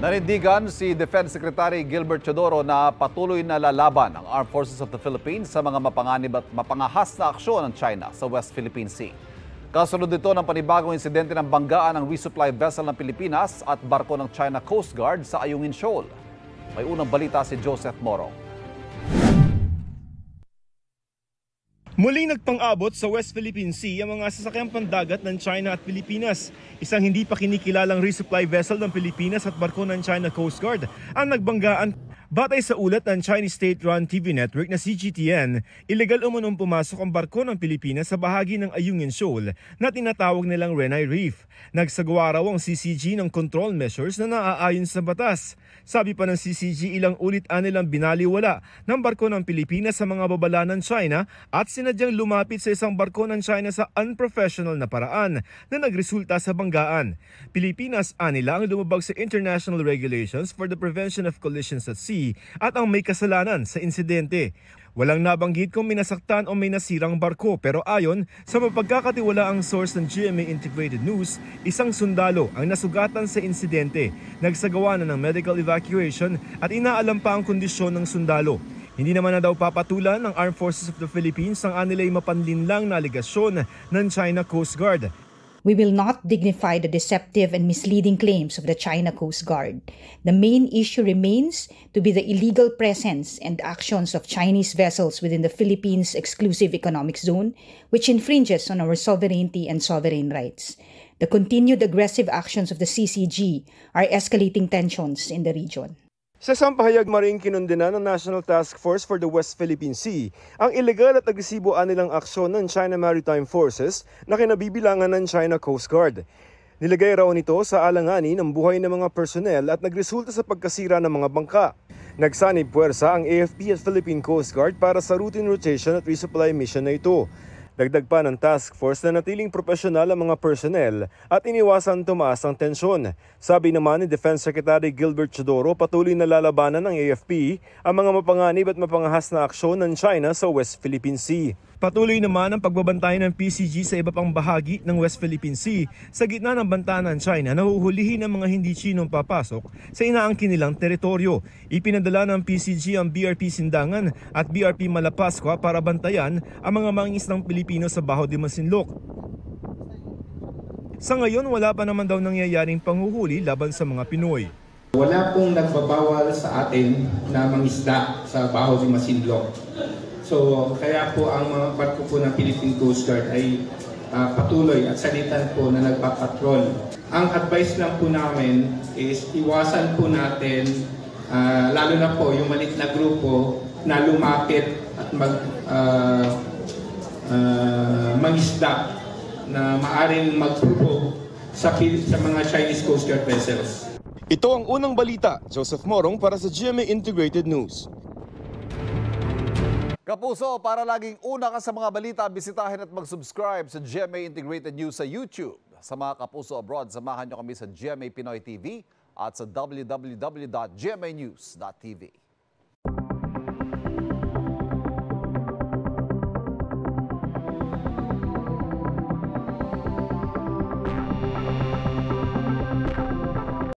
Nanindigan si Defense Secretary Gilbert Chodoro na patuloy na lalaban ang Armed Forces of the Philippines sa mga mapanganib at mapangahas na aksyon ng China sa West Philippine Sea. Kasunod dito ng panibagong insidente ng banggaan ng resupply vessel ng Pilipinas at barko ng China Coast Guard sa Ayungin Shoal. May unang balita si Joseph Moro. Muling nagpang-abot sa West Philippine Sea ang mga sasakyang pandagat ng China at Pilipinas. Isang hindi pa kinikilalang resupply vessel ng Pilipinas at barko ng China Coast Guard ang nagbanggaan Batay sa ulat ng Chinese state-run TV network na CGTN, ilegal umanong pumasok ang barko ng Pilipinas sa bahagi ng Ayungin Shoal na tinatawag nilang Renai Reef. Nagsagawa raw ang CCG ng control measures na naaayon sa batas. Sabi pa ng CCG ilang ulit anilang binaliwala ng barko ng Pilipinas sa mga babala ng China at sinadyang lumapit sa isang barko ng China sa unprofessional na paraan na nagresulta sa banggaan. Pilipinas anila ang lumabag sa international regulations for the prevention of collisions at sea at ang may kasalanan sa insidente. Walang nabanggit kung may nasaktan o may nasirang barko pero ayon sa mapagkakatiwala ang source ng GMA Integrated News, isang sundalo ang nasugatan sa insidente. Nagsagawa na ng medical evacuation at inaalam pa ang kondisyon ng sundalo. Hindi naman na daw papatulan ng Armed Forces of the Philippines ang anilay mapanlinlang na aligasyon ng China Coast Guard We will not dignify the deceptive and misleading claims of the China Coast Guard. The main issue remains to be the illegal presence and actions of Chinese vessels within the Philippines' exclusive economic zone, which infringes on our sovereignty and sovereign rights. The continued aggressive actions of the CCG are escalating tensions in the region. Sa isang pahayag maring kinundina ng National Task Force for the West Philippine Sea, ang ilegal at agresibo anilang aksyon ng China Maritime Forces na kinabibilangan ng China Coast Guard. Nilagay raw nito sa alanganin ng buhay ng mga personel at nagresulta sa pagkasira ng mga bangka. Nagsanib puwersa ang AFP at Philippine Coast Guard para sa routine rotation at resupply mission na ito Dagdag pa ng task force na natiling profesional ang mga personnel at iniwasan tumaas ang tensyon. Sabi naman ni Defense Secretary Gilbert Chodoro patuloy na lalabanan ng AFP ang mga mapanganib at mapangahas na aksyon ng China sa West Philippine Sea. Patuloy naman ang pagbabantay ng PCG sa iba pang bahagi ng West Philippine Sea sa gitna ng banta ng China na huhulihin ang mga hindi Chinong papasok sa inaangkin nilang teritoryo. Ipinadala ng PCG ang BRP Sindangan at BRP Malapascua para bantayan ang mga mangis Pilipino sa Baho de Masinloc. Sa ngayon, wala pa naman daw nangyayaring panghuhuli laban sa mga Pinoy. Wala pong nagbabawal sa atin na mangisda sa Baho de Masinloc. So kaya po ang mga barko po ng Philippine Coast Guard ay uh, patuloy at salitan po na nagpapatrol. Ang advice lang po namin is iwasan po natin uh, lalo na po yung malit na grupo na lumapit at mag uh, uh, mangisda na maaring magpupog sa, sa mga Chinese Coast Guard vessels. Ito ang unang balita, Joseph Morong para sa GMA Integrated News. Kapuso, para laging una ka sa mga balita, bisitahin at mag-subscribe sa GMA Integrated News sa YouTube. Sa mga Kapuso Abroad, samahan nyo kami sa GMA Pinoy TV at sa www.gmanews.tv.